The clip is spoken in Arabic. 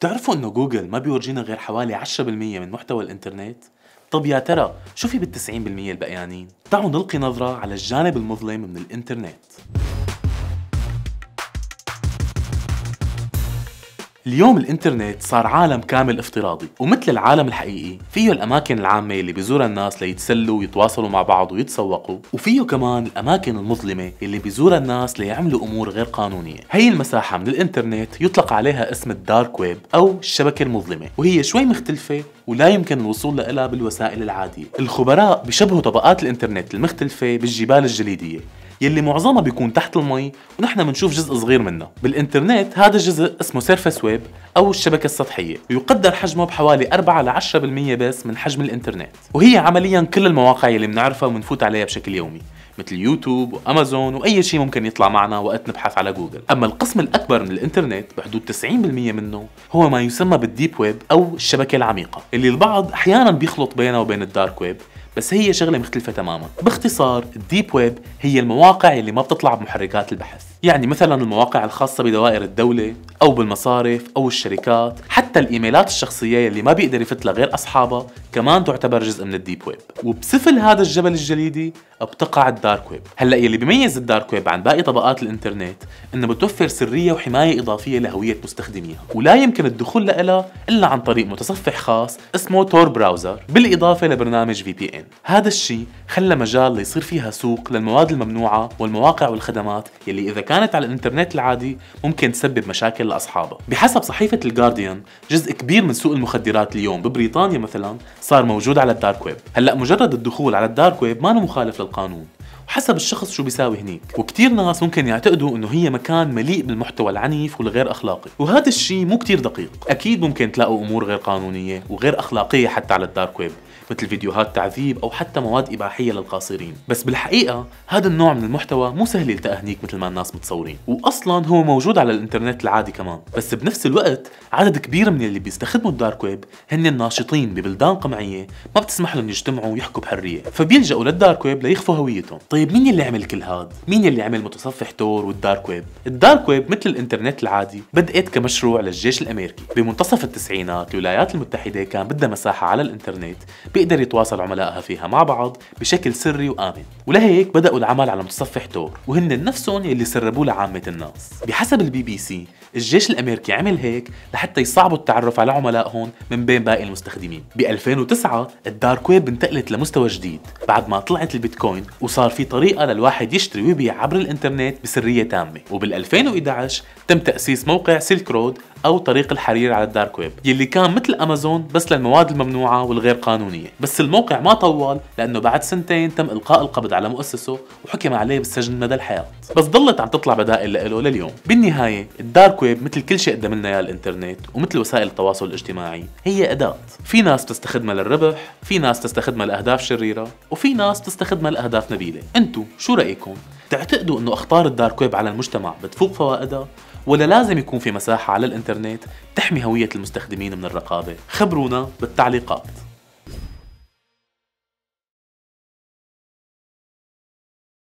بتعرفوا انه جوجل ما بيورجينا غير حوالي 10% من محتوى الانترنت؟ طب يا ترى شو في بال 90% البقيانين؟ تعالوا نلقي نظرة على الجانب المظلم من الانترنت. اليوم الانترنت صار عالم كامل افتراضي ومثل العالم الحقيقي فيه الأماكن العامة اللي بيزورها الناس ليتسلوا ويتواصلوا مع بعض ويتسوقوا وفيه كمان الأماكن المظلمة اللي بيزورها الناس ليعملوا أمور غير قانونية هي المساحة من الانترنت يطلق عليها اسم الدارك ويب أو الشبكة المظلمة وهي شوي مختلفة ولا يمكن الوصول لها بالوسائل العادية الخبراء بشبهوا طبقات الانترنت المختلفة بالجبال الجليدية يلي معظمها بيكون تحت المي ونحن بنشوف جزء صغير منها بالانترنت هذا الجزء اسمه سيرفس ويب او الشبكه السطحيه ويقدر حجمه بحوالي 4 ل 10% بس من حجم الانترنت وهي عمليا كل المواقع يلي بنعرفها وبنفوت عليها بشكل يومي مثل يوتيوب وامازون واي شيء ممكن يطلع معنا وقت نبحث على جوجل اما القسم الاكبر من الانترنت بحدود 90% منه هو ما يسمى بالديب ويب او الشبكه العميقه اللي البعض احيانا بيخلط بينه وبين الدارك ويب بس هي شغله مختلفه تماما باختصار الديب ويب هي المواقع اللي ما بتطلع بمحركات البحث يعني مثلا المواقع الخاصة بدوائر الدولة أو بالمصارف أو الشركات حتى الإيميلات الشخصية اللي ما بيقدر يفتلا غير أصحابها كمان تعتبر جزء من الديب ويب وبسفل هذا الجبل الجليدي بتقع الدارك ويب هلا يلي بيميز الدارك ويب عن باقي طبقات الانترنت انه بتوفر سريه وحمايه اضافيه لهويه مستخدميها ولا يمكن الدخول لها الا عن طريق متصفح خاص اسمه تور براوزر بالاضافه لبرنامج في بي ان هذا الشيء خلى مجال ليصير فيها سوق للمواد الممنوعه والمواقع والخدمات يلي اذا كانت على الانترنت العادي ممكن تسبب مشاكل لاصحابها بحسب صحيفه الجارديان جزء كبير من سوق المخدرات اليوم ببريطانيا مثلا صار موجود على الدارك ويب هلا مجرد الدخول على الدارك ويب ما مخالف للقانون حسب الشخص شو بيساوي هنيك وكثير ناس ممكن يعتقدوا انه هي مكان مليء بالمحتوى العنيف والغير اخلاقي وهذا الشيء مو كثير دقيق اكيد ممكن تلاقوا امور غير قانونيه وغير اخلاقيه حتى على الدارك ويب مثل فيديوهات تعذيب او حتى مواد اباحيه للقاصرين بس بالحقيقه هذا النوع من المحتوى مو سهل يلتقى هنيك مثل ما الناس متصورين واصلا هو موجود على الانترنت العادي كمان بس بنفس الوقت عدد كبير من اللي بيستخدموا الدارك ويب هن الناشطين ببلدان قمعيه ما بتسمح لهم يجتمعوا ويحكوا بحريه فبيلجأوا للدارك ويب ليخفوا هويتهم طيب طيب مين اللي عمل كل هاد؟ مين اللي عمل متصفح تور والدارك ويب؟ الدارك ويب مثل الانترنت العادي بدأت كمشروع للجيش الامريكي، بمنتصف التسعينات الولايات المتحدة كان بدها مساحة على الانترنت بيقدر يتواصل عملائها فيها مع بعض بشكل سري وآمن، ولهيك بدأوا العمل على متصفح تور، وهن نفسهم يلي سربوه لعامة الناس. بحسب البي بي سي الجيش الامريكي عمل هيك لحتى يصعبوا التعرف على عملائهم من بين باقي المستخدمين ب 2009 الدارك ويب انتقلت لمستوى جديد بعد ما طلعت البيتكوين وصار في طريقه للواحد يشتري ويبيع عبر الانترنت بسريه تامه وبال 2011 تم تاسيس موقع سيلك رود او طريق الحرير على الدارك ويب يلي كان مثل امازون بس للمواد الممنوعه والغير قانونيه بس الموقع ما طول لانه بعد سنتين تم القاء القبض على مؤسسه وحكم عليه بالسجن مدى الحياه بس ضلت عم تطلع بدائل له لليوم بالنهايه الدارك ويب مثل كل شيء قدم لنا اياه الانترنت ومثل وسائل التواصل الاجتماعي هي اداه في ناس بتستخدمها للربح في ناس تستخدمها لاهداف شريره وفي ناس بتستخدمها لاهداف نبيله انتو شو رايكم تعتقدوا انه اخطار الدارك ويب على المجتمع بتفوق فوائدها ولا لازم يكون في مساحة على الإنترنت تحمي هوية المستخدمين من الرقابة؟ خبرونا بالتعليقات